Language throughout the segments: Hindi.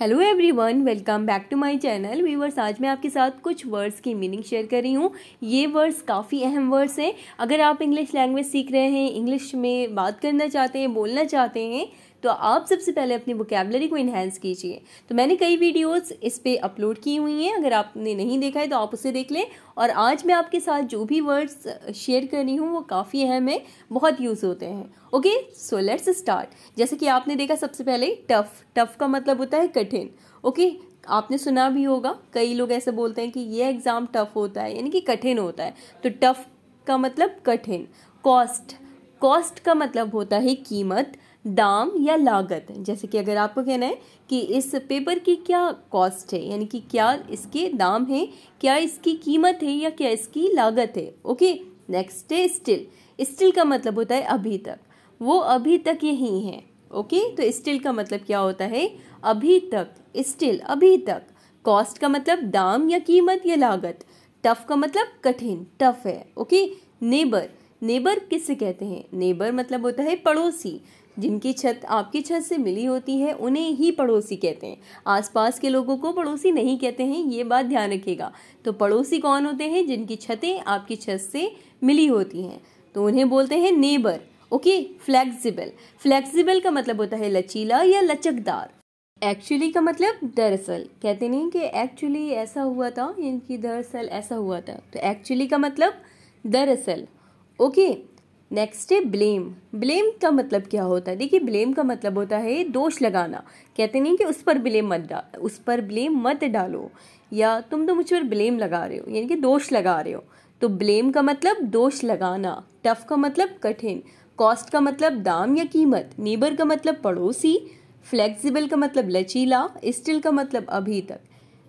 Hello everyone welcome back to my channel viewers आज मैं आपके साथ कुछ वर्ड्स की मीनिंग शेयर कर रही हूँ ये वर्ड्स काफ़ी अहम वर्ड्स हैं अगर आप इंग्लिश लैंग्वेज सीख रहे हैं इंग्लिश में बात करना चाहते हैं बोलना चाहते हैं तो आप सबसे पहले अपनी वोकेबलरी को इन्हेंस कीजिए तो मैंने कई वीडियोस इस पर अपलोड की हुई हैं अगर आपने नहीं देखा है तो आप उसे देख लें और आज मैं आपके साथ जो भी वर्ड्स शेयर कर रही हूँ वो काफ़ी अहम है बहुत यूज़ होते हैं ओके सो लेट्स स्टार्ट जैसे कि आपने देखा सबसे पहले टफ़ टफ़ का मतलब होता है कठिन ओके okay? आपने सुना भी होगा कई लोग ऐसे बोलते हैं कि ये एग्ज़ाम टफ़ होता है यानी कि कठिन होता है तो टफ़ का मतलब कठिन कॉस्ट कॉस्ट का मतलब होता है कीमत दाम या लागत जैसे कि अगर आपको कहना है कि इस पेपर की क्या कॉस्ट है यानी कि क्या इसके दाम है क्या इसकी कीमत है या क्या इसकी लागत है ओके नेक्स्ट है स्टिल स्टिल का मतलब होता है अभी तक वो अभी तक यही है ओके तो स्टिल का मतलब क्या होता है अभी तक स्टिल अभी तक कॉस्ट का मतलब दाम या कीमत या लागत टफ का मतलब कठिन टफ है ओके नेबर नेबर किसे कहते हैं नेबर मतलब होता है पड़ोसी जिनकी छत आपकी छत से मिली होती है उन्हें ही पड़ोसी कहते हैं आसपास के लोगों को पड़ोसी नहीं कहते हैं ये बात ध्यान रखिएगा तो पड़ोसी कौन होते हैं जिनकी छतें आपकी छत से मिली होती हैं तो उन्हें बोलते हैं नेबर ओके फ्लैक्सिबल फ्लैक्सिबल का मतलब होता है लचीला या लचकदार एक्चुअली का मतलब दरअसल कहते नहीं कि एक्चुअली ऐसा हुआ था इनकी दरअसल ऐसा हुआ था तो एक्चुअली का मतलब दरअसल ओके नेक्स्ट है ब्लेम ब्लेम का मतलब क्या होता है देखिए ब्लेम का मतलब होता है दोष लगाना कहते नहीं कि उस पर ब्लेम मत डाल उस पर ब्लेम मत डालो या तुम तो मुझ पर ब्लेम लगा रहे हो यानी कि दोष लगा रहे हो तो ब्लेम का मतलब दोष लगाना टफ का मतलब कठिन कॉस्ट का मतलब दाम या कीमत नेबर का मतलब पड़ोसी फ्लेक्सिबल का मतलब लचीला स्टिल का मतलब अभी तक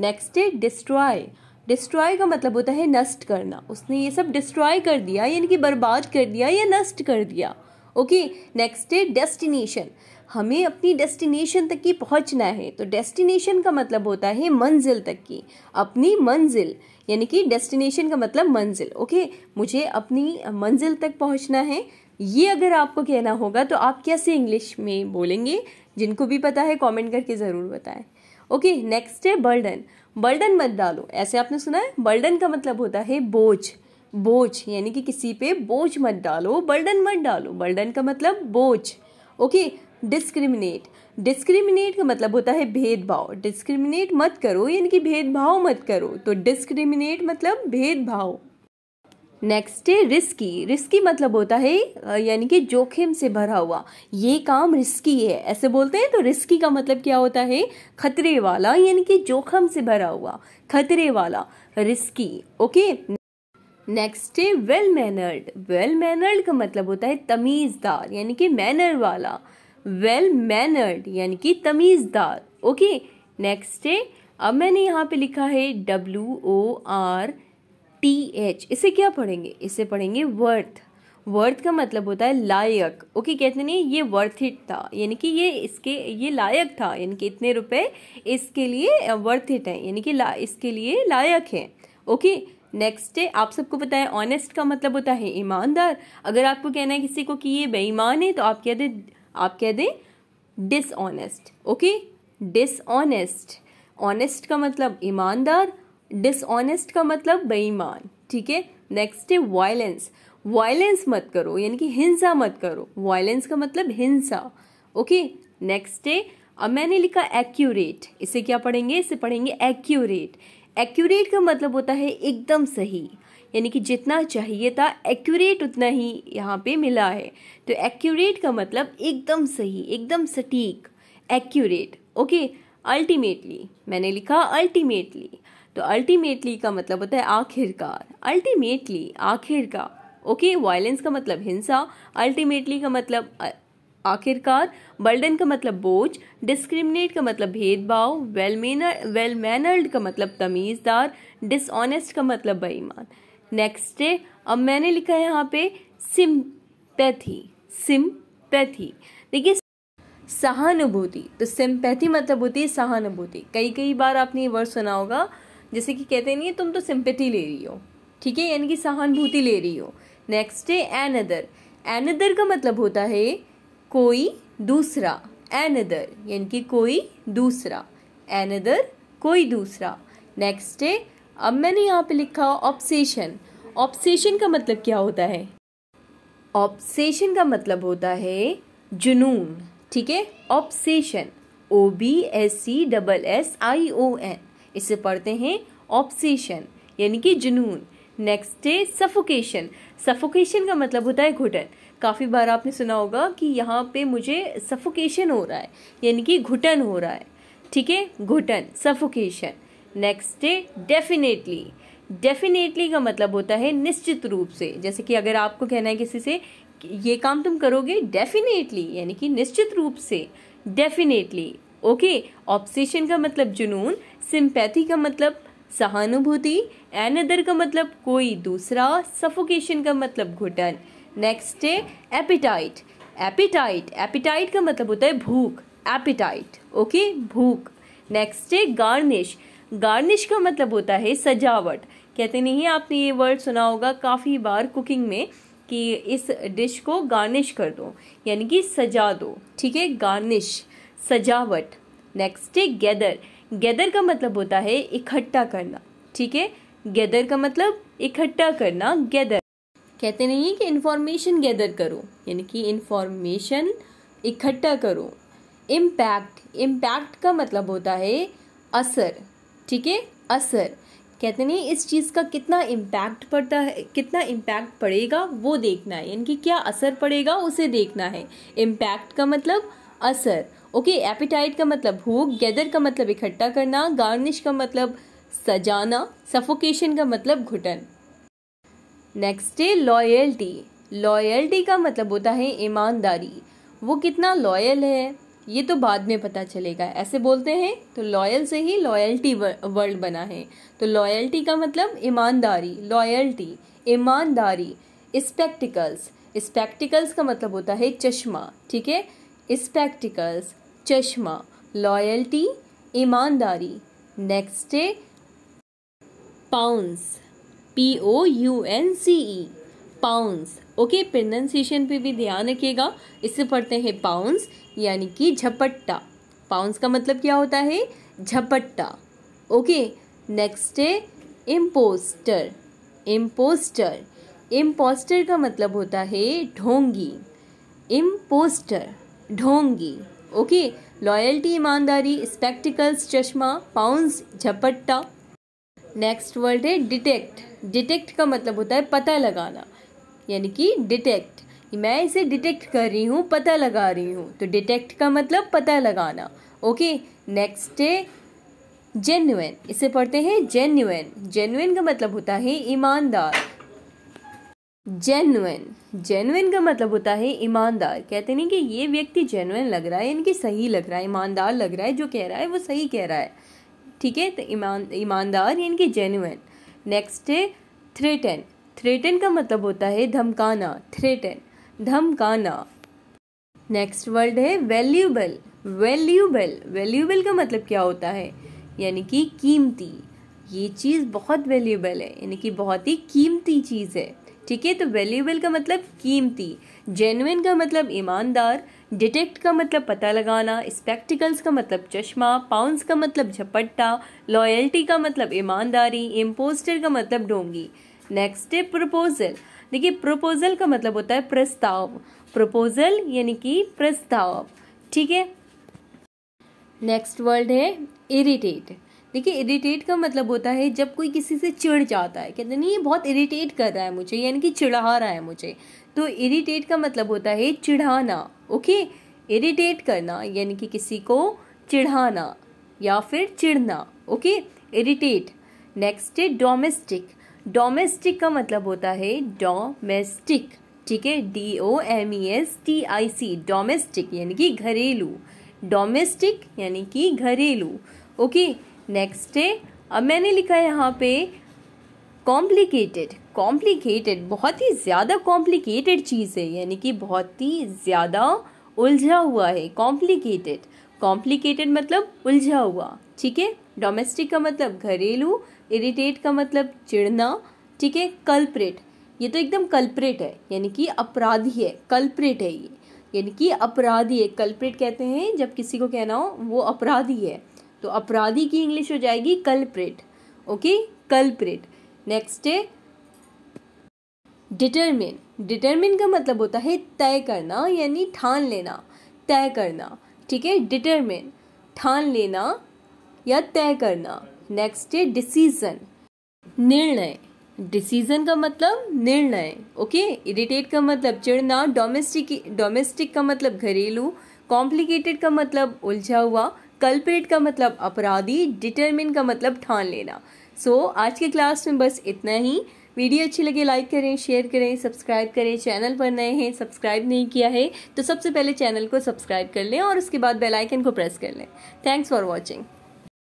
नेक्स्ट है डिस्ट्रॉय डिस्ट्रॉय का मतलब होता है नष्ट करना उसने ये सब डिस्ट्रॉय कर दिया यानी कि बर्बाद कर दिया या नष्ट कर दिया ओके नेक्स्ट है डेस्टिनेशन हमें अपनी डेस्टिनेशन तक की पहुंचना है तो डेस्टिनेशन का मतलब होता है मंजिल तक की अपनी मंजिल यानी कि डेस्टिनेशन का मतलब मंजिल ओके मुझे अपनी मंजिल तक पहुंचना है ये अगर आपको कहना होगा तो आप कैसे इंग्लिश में बोलेंगे जिनको भी पता है कमेंट करके ज़रूर बताएं ओके नेक्स्ट है बर्डन बर्डन मत डालो ऐसे आपने सुना है बर्डन का मतलब होता है बोझ बोझ यानी कि किसी पे बोझ मत डालो बर्डन मत डालो बर्डन का मतलब बोझ ओके डिस्क्रिमिनेट डिस्क्रिमिनेट का मतलब होता है भेदभाव डिस्क्रिमिनेट मत करो यानी कि भेदभाव मत करो तो डिस्क्रिमिनेट मतलब भेदभाव नेक्स्ट है रिस्की रिस्की मतलब होता है यानी कि जोखिम से भरा हुआ ये काम रिस्की है ऐसे बोलते हैं तो रिस्की का मतलब क्या होता है खतरे वाला यानी कि जोखिम से भरा हुआ खतरे वाला रिस्की ओके नेक्स्ट है वेल मैनर्ड वेल मैनर्ड का मतलब होता है तमीज़दार यानी कि मैनर वाला वेल मैनर्ड यानी कि तमीज़दार ओके नेक्स्ट है अब मैंने यहाँ पे लिखा है W O R T H इसे क्या पढ़ेंगे इसे पढ़ेंगे वर्थ वर्थ का मतलब होता है लायक ओके कहते नहीं ये वर्थ इट था यानी कि ये इसके ये लायक था यानी कि इतने रुपए इसके लिए वर्थ इट है यानी कि ला इसके लिए लायक है ओके नेक्स्ट है आप सबको पता है ऑनेस्ट का मतलब होता है ईमानदार अगर आपको कहना है किसी को कि ये बेईमान है तो आप कह दें आप कह दें डिसऑनेस्ट ओके डिसऑनेस्ट ऑनेस्ट का मतलब ईमानदार डिसऑनेस्ट का मतलब बेईमान ठीक है नेक्स्ट है वायलेंस वायलेंस मत करो यानी कि हिंसा मत करो वायलेंस का मतलब हिंसा ओके नेक्स्ट है अब मैंने लिखा एक्यूरेट इसे क्या पढ़ेंगे इसे पढ़ेंगे एक्यूरेट एक्यूरेट का मतलब होता है एकदम सही यानी कि जितना चाहिए था एक्यूरेट उतना ही यहाँ पे मिला है तो एक्यूरेट का मतलब एकदम सही एकदम सटीक एक्यूरेट ओके अल्टीमेटली मैंने लिखा अल्टीमेटली तो अल्टीमेटली का मतलब होता है आखिरकार अल्टीमेटली आखिरकार ओके वायलेंस का मतलब हिंसा अल्टीमेटली का मतलब आखिरकार बर्डन का मतलब बोझ डिस्क्रिमिनेट का मतलब भेदभाव वेलमेनर वेल मैनर्ड का मतलब तमीज़दार डिसऑनेस्ट का मतलब बेईमान नेक्स्ट है अब मैंने लिखा है यहाँ पे सिम्पैथी सिम्पैथी देखिए सहानुभूति तो सिम्पैथी मतलब होती है सहानुभूति कई कई बार आपने ये वर्ड सुना होगा जैसे कि कहते नहीं तुम तो सिंपथी ले रही हो ठीक है यानी कि सहानुभूति ले रही हो नेक्स्ट है एन अदर एन अदर का मतलब होता है कोई दूसरा एन अदर यानी कि कोई दूसरा एन अदर कोई दूसरा नेक्स्ट है अब मैंने यहाँ पे लिखा ऑब्सेशन ऑब्सेशन का मतलब क्या होता है ऑप्शेशन का मतलब होता है जुनून ठीक है obsession O B S E double S I O N इसे पढ़ते हैं ऑप्सीशन यानी कि जुनून नेक्स्ट है सफोकेशन सफोकेशन का मतलब होता है घुटन काफ़ी बार आपने सुना होगा कि यहाँ पे मुझे सफोकेशन हो रहा है यानी कि घुटन हो रहा है ठीक है घुटन सफोकेशन नेक्स्ट है डेफिनेटली डेफिनेटली का मतलब होता है निश्चित रूप से जैसे कि अगर आपको कहना है किसी से ये काम तुम करोगे डेफिनेटली यानी कि निश्चित रूप से डेफिनेटली ओके ऑब्सेशन का मतलब जुनून सिंपैथी का मतलब सहानुभूति एन अदर का मतलब कोई दूसरा सफोकेशन का मतलब घुटन नेक्स्ट है एपिटाइट एपिटाइट एपिटाइट का मतलब होता है भूख एपिटाइट ओके भूख नेक्स्ट है गार्निश गार्निश का मतलब होता है सजावट कहते नहीं आपने ये वर्ड सुना होगा काफ़ी बार कुकिंग में कि इस डिश को गार्निश कर दो यानी कि सजा दो ठीक है गार्निश सजावट नेक्स्ट है गैदर गैदर का मतलब होता है इकट्ठा करना ठीक है गैदर का मतलब इकट्ठा करना गैदर कहते नहीं है कि इंफॉर्मेशन गैदर करो यानी कि इंफॉर्मेशन इकट्ठा करो इम्पैक्ट इम्पैक्ट का मतलब होता है असर ठीक है असर कहते नहीं इस चीज़ का कितना इम्पैक्ट पड़ता है कितना इम्पैक्ट पड़ेगा वो देखना है यानी कि क्या असर पड़ेगा उसे देखना है इम्पैक्ट का मतलब असर ओके एपिटाइट का मतलब भूख गैदर का मतलब इकट्ठा करना गार्निश का मतलब सजाना सफोकेशन का मतलब घुटन नेक्स्ट है लॉयल्टी लॉयल्टी का मतलब होता है ईमानदारी वो कितना लॉयल है ये तो बाद में पता चलेगा ऐसे बोलते हैं तो लॉयल से ही लॉयल्टी वर्ल्ड बना है तो लॉयल्टी का मतलब ईमानदारी लॉयल्टी ईमानदारी स्पेक्टिकल्स स्पेक्टिकल्स का मतलब होता है चश्मा ठीक है स्पेक्टिकल्स चश्मा लॉयल्टी ईमानदारी नेक्स्ट है pounce P O U N C E pounce okay pronunciation पे भी ध्यान रखिएगा इससे पढ़ते हैं पाउंस यानी कि झपट्टा पाउंस का मतलब क्या होता है झपट्टा ओके नेक्स्ट है इम्पोस्टर इम्पोस्टर इम्पोस्टर का मतलब होता है ढोंगी इम्पोस्टर ढोंगी ओके लॉयल्टी ईमानदारी स्पेक्टिकल्स चश्मा पाउंस झपट्टा नेक्स्ट वर्ड है डिटेक्ट डिटेक्ट का मतलब होता है पता लगाना यानी कि डिटेक्ट मैं इसे डिटेक्ट कर रही हूँ पता लगा रही हूँ तो डिटेक्ट का मतलब पता लगाना ओके नेक्स्ट है जेन्युन इसे पढ़ते हैं जेन्युन जेन्युन का मतलब होता है ईमानदार जेनुइन जेनुइन का मतलब होता है ईमानदार कहते नहीं कि ये व्यक्ति जेनुइन लग रहा है इनकी सही लग रहा है ईमानदार लग रहा है जो कह रहा है वो सही कह रहा है ठीक है तो ईमान ईमानदार यानी कि जेनुइन नेक्स्ट है थ्रेटन थ्रेटन का मतलब होता है धमकाना थ्रेटन धमकाना नेक्स्ट वर्ड है वैल्यूबल वैल्यूबल वैल्यूबल का मतलब क्या होता है यानी कि कीमती ये चीज़ बहुत वैल्यूबल है यानी कि बहुत ही कीमती चीज़ है ठीक है तो वैल्यूबल का मतलब कीमती जेनविन का मतलब ईमानदार डिटेक्ट का मतलब पता लगाना स्पेक्टिकल्स का मतलब चश्मा पाउंस का मतलब झपट्टा लॉयल्टी का मतलब ईमानदारी इम्पोस्टर का मतलब ढोंगी नेक्स्ट है प्रपोजल देखिए प्रपोजल का मतलब होता है प्रस्ताव प्रपोजल यानी कि प्रस्ताव ठीक है नेक्स्ट वर्ड है इरिटेट देखिए इरिटेट का मतलब होता है जब कोई किसी से चिढ़ जाता है कहते नहीं ये बहुत इरिटेट कर रहा है मुझे यानी कि चिढ़ा रहा है मुझे तो इरिटेट का मतलब होता है चिढ़ाना ओके इरिटेट करना यानी कि किसी को चिढ़ाना या फिर चिढ़ना ओके इरिटेट नेक्स्ट है डोमेस्टिक डोमेस्टिक का मतलब होता है डोमेस्टिक ठीक है D O M E S T I C domestic यानी कि घरेलू डोमेस्टिक यानी कि घरेलू ओके नेक्स्ट है अब मैंने लिखा है यहाँ पे कॉम्प्लिकेटेड कॉम्प्लिकेटेड बहुत ही ज़्यादा कॉम्प्लिकेटेड चीज़ है यानी कि बहुत ही ज़्यादा उलझा हुआ है कॉम्प्लिकेटेड कॉम्प्लिकेटेड मतलब उलझा हुआ ठीक है डोमेस्टिक का मतलब घरेलू इरिटेट का मतलब चिड़ना ठीक है कल्प्रेट ये तो एकदम कल्प्रेट है यानी कि अपराधी है कल्प्रेट है ये यानी कि अपराधी है कल्प्रेट कहते हैं जब किसी को कहना हो वो अपराधी है तो अपराधी की इंग्लिश हो जाएगी कल्प्रेट ओके कल्प्रेट नेक्स्ट है डिटरमिन डिटरमिन का मतलब होता है तय करना यानी ठान लेना तय करना ठीक है डिटरमिन ठान लेना या तय करना नेक्स्ट है डिसीजन निर्णय डिसीजन का मतलब निर्णय ओके इरिटेट का मतलब चिड़ना डोमेस्टिक डोमेस्टिक का मतलब घरेलू कॉम्प्लिकेटेड का मतलब उलझा हुआ कल्परेट का मतलब अपराधी डिटरमिन का मतलब ठान लेना सो so, आज के क्लास में बस इतना ही वीडियो अच्छी लगे लाइक करें शेयर करें सब्सक्राइब करें चैनल पर नए हैं सब्सक्राइब नहीं किया है तो सबसे पहले चैनल को सब्सक्राइब कर लें और उसके बाद बेल आइकन को प्रेस कर लें थैंक्स फॉर वॉचिंग